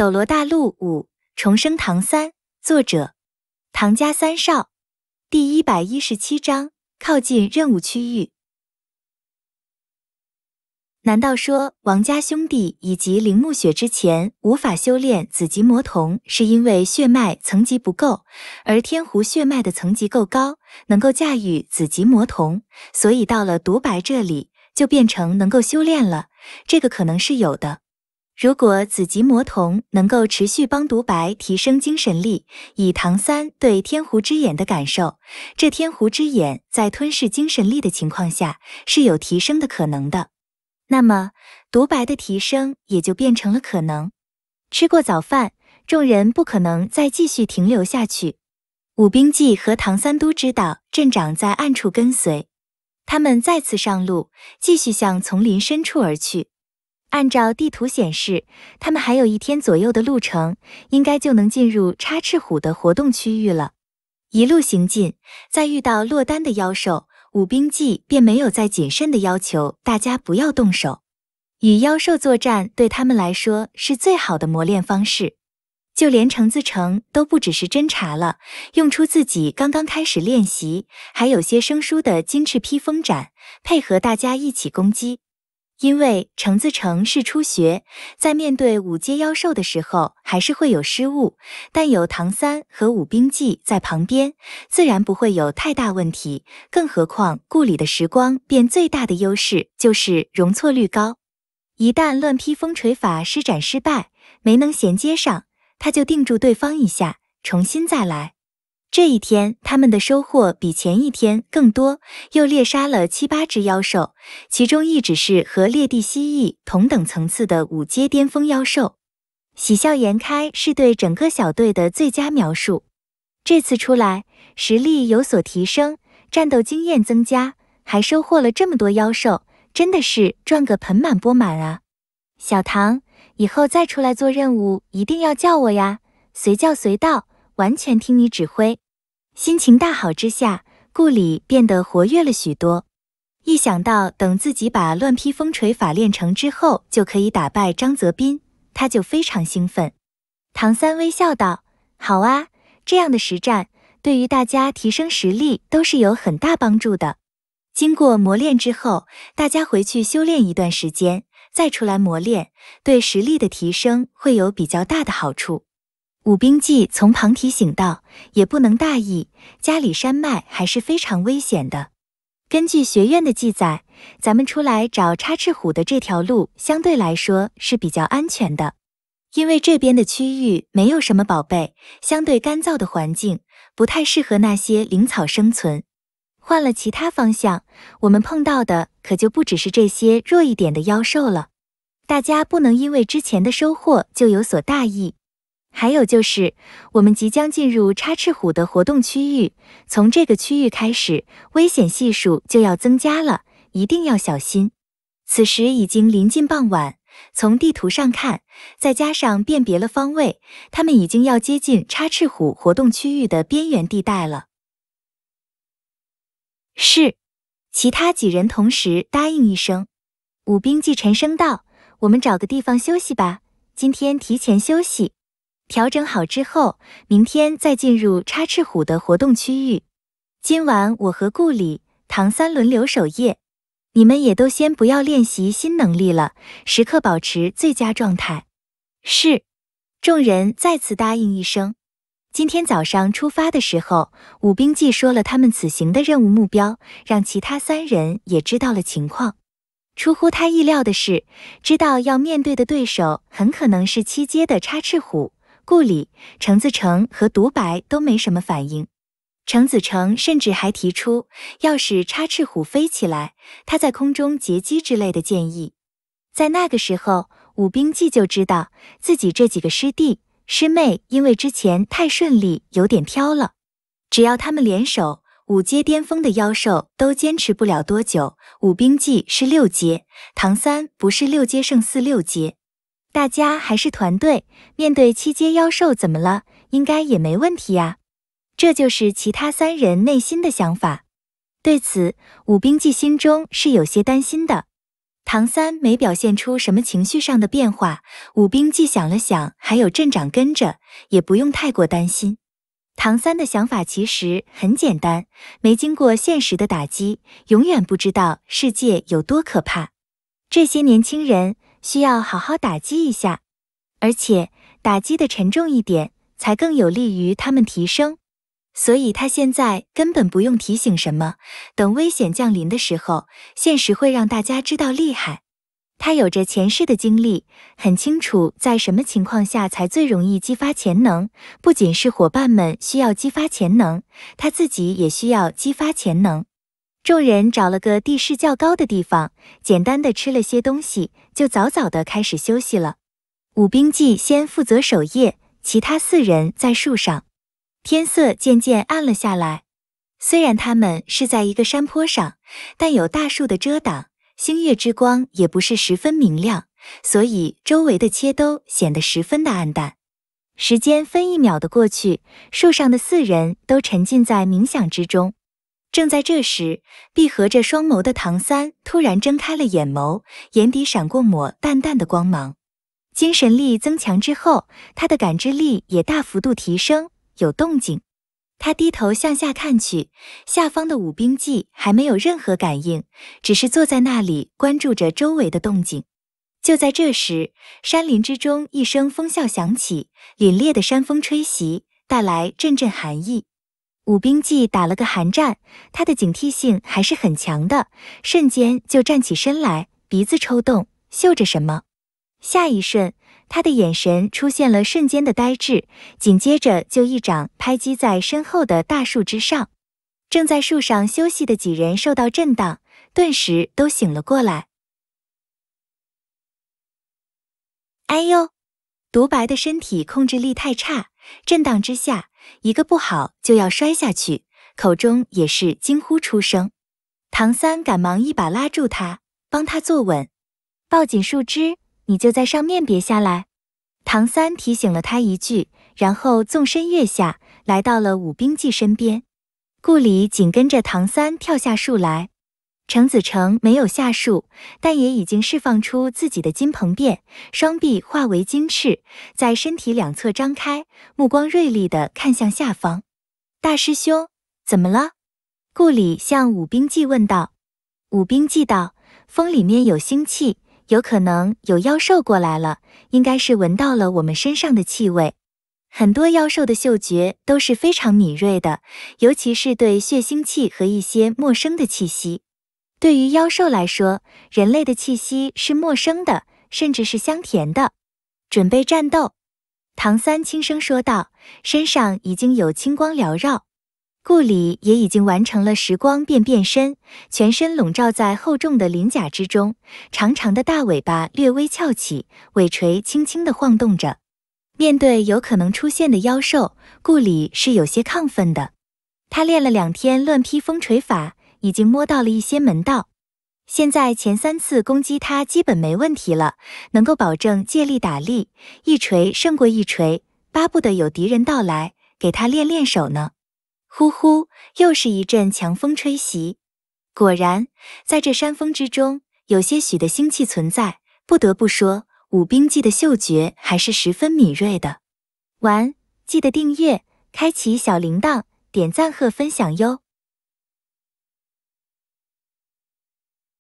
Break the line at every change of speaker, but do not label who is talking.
《斗罗大陆五：重生唐三》作者：唐家三少，第一百一十七章：靠近任务区域。难道说王家兄弟以及铃木雪之前无法修炼紫极魔瞳，是因为血脉层级不够？而天狐血脉的层级够高，能够驾驭紫极魔瞳，所以到了独白这里就变成能够修炼了？这个可能是有的。如果紫极魔瞳能够持续帮独白提升精神力，以唐三对天狐之眼的感受，这天狐之眼在吞噬精神力的情况下是有提升的可能的，那么独白的提升也就变成了可能。吃过早饭，众人不可能再继续停留下去。武冰纪和唐三都知道镇长在暗处跟随，他们再次上路，继续向丛林深处而去。按照地图显示，他们还有一天左右的路程，应该就能进入插翅虎的活动区域了。一路行进，在遇到落单的妖兽，武兵记便没有再谨慎的要求大家不要动手。与妖兽作战对他们来说是最好的磨练方式。就连橙子橙都不只是侦察了，用出自己刚刚开始练习还有些生疏的金翅披风斩，配合大家一起攻击。因为程子成是初学，在面对五阶妖兽的时候，还是会有失误。但有唐三和武冰纪在旁边，自然不会有太大问题。更何况，故里的时光变最大的优势就是容错率高。一旦乱劈风锤法施展失败，没能衔接上，他就定住对方一下，重新再来。这一天，他们的收获比前一天更多，又猎杀了七八只妖兽，其中一只是和裂地蜥蜴同等层次的五阶巅峰妖兽。喜笑颜开是对整个小队的最佳描述。这次出来，实力有所提升，战斗经验增加，还收获了这么多妖兽，真的是赚个盆满钵满啊！小唐，以后再出来做任务，一定要叫我呀，随叫随到，完全听你指挥。心情大好之下，顾里变得活跃了许多。一想到等自己把乱披风锤法练成之后，就可以打败张泽斌，他就非常兴奋。唐三微笑道：“好啊，这样的实战对于大家提升实力都是有很大帮助的。经过磨练之后，大家回去修炼一段时间，再出来磨练，对实力的提升会有比较大的好处。”武兵记从旁提醒道：“也不能大意，家里山脉还是非常危险的。根据学院的记载，咱们出来找插翅虎的这条路相对来说是比较安全的，因为这边的区域没有什么宝贝，相对干燥的环境不太适合那些灵草生存。换了其他方向，我们碰到的可就不只是这些弱一点的妖兽了。大家不能因为之前的收获就有所大意。”还有就是，我们即将进入插翅虎的活动区域，从这个区域开始，危险系数就要增加了，一定要小心。此时已经临近傍晚，从地图上看，再加上辨别了方位，他们已经要接近插翅虎活动区域的边缘地带了。是，其他几人同时答应一声。武兵记沉声道：“我们找个地方休息吧，今天提前休息。”调整好之后，明天再进入插翅虎的活动区域。今晚我和顾里、唐三轮流守夜，你们也都先不要练习新能力了，时刻保持最佳状态。是。众人再次答应一声。今天早上出发的时候，武冰记说了他们此行的任务目标，让其他三人也知道了情况。出乎他意料的是，知道要面对的对手很可能是七阶的插翅虎。故里、程子成和独白都没什么反应，程子成甚至还提出要使插翅虎飞起来，他在空中截击之类的建议。在那个时候，武冰纪就知道自己这几个师弟师妹因为之前太顺利，有点飘了。只要他们联手，五阶巅峰的妖兽都坚持不了多久。武冰纪是六阶，唐三不是六阶胜四六阶。大家还是团队，面对七阶妖兽怎么了？应该也没问题啊。这就是其他三人内心的想法。对此，武冰记心中是有些担心的。唐三没表现出什么情绪上的变化，武冰记想了想，还有镇长跟着，也不用太过担心。唐三的想法其实很简单，没经过现实的打击，永远不知道世界有多可怕。这些年轻人。需要好好打击一下，而且打击的沉重一点，才更有利于他们提升。所以他现在根本不用提醒什么，等危险降临的时候，现实会让大家知道厉害。他有着前世的经历，很清楚在什么情况下才最容易激发潜能。不仅是伙伴们需要激发潜能，他自己也需要激发潜能。众人找了个地势较高的地方，简单的吃了些东西，就早早的开始休息了。武兵季先负责守夜，其他四人在树上。天色渐渐暗了下来，虽然他们是在一个山坡上，但有大树的遮挡，星月之光也不是十分明亮，所以周围的切都显得十分的暗淡。时间分一秒的过去，树上的四人都沉浸在冥想之中。正在这时，闭合着双眸的唐三突然睁开了眼眸，眼底闪过抹淡淡的光芒。精神力增强之后，他的感知力也大幅度提升。有动静，他低头向下看去，下方的武冰记还没有任何感应，只是坐在那里关注着周围的动静。就在这时，山林之中一声风啸响起，凛冽的山风吹袭，带来阵阵寒意。武兵纪打了个寒战，他的警惕性还是很强的，瞬间就站起身来，鼻子抽动，嗅着什么。下一瞬，他的眼神出现了瞬间的呆滞，紧接着就一掌拍击在身后的大树之上。正在树上休息的几人受到震荡，顿时都醒了过来。哎呦，独白的身体控制力太差，震荡之下。一个不好就要摔下去，口中也是惊呼出声。唐三赶忙一把拉住他，帮他坐稳，抱紧树枝，你就在上面别下来。唐三提醒了他一句，然后纵身跃下来到了武冰纪身边。顾里紧跟着唐三跳下树来。程子成没有下树，但也已经释放出自己的金鹏变，双臂化为金翅，在身体两侧张开，目光锐利地看向下方。大师兄，怎么了？顾里向武冰纪问道。武冰纪道：风里面有腥气，有可能有妖兽过来了，应该是闻到了我们身上的气味。很多妖兽的嗅觉都是非常敏锐的，尤其是对血腥气和一些陌生的气息。对于妖兽来说，人类的气息是陌生的，甚至是香甜的。准备战斗，唐三轻声说道，身上已经有青光缭绕。顾里也已经完成了时光变变身，全身笼罩在厚重的鳞甲之中，长长的大尾巴略微翘起，尾锤轻轻的晃动着。面对有可能出现的妖兽，顾里是有些亢奋的。他练了两天乱劈风锤法。已经摸到了一些门道，现在前三次攻击他基本没问题了，能够保证借力打力，一锤胜过一锤。巴不得有敌人到来，给他练练手呢。呼呼，又是一阵强风吹袭，果然在这山峰之中有些许的腥气存在。不得不说，武兵记的嗅觉还是十分敏锐的。完，记得订阅、开启小铃铛、点赞和分享哟。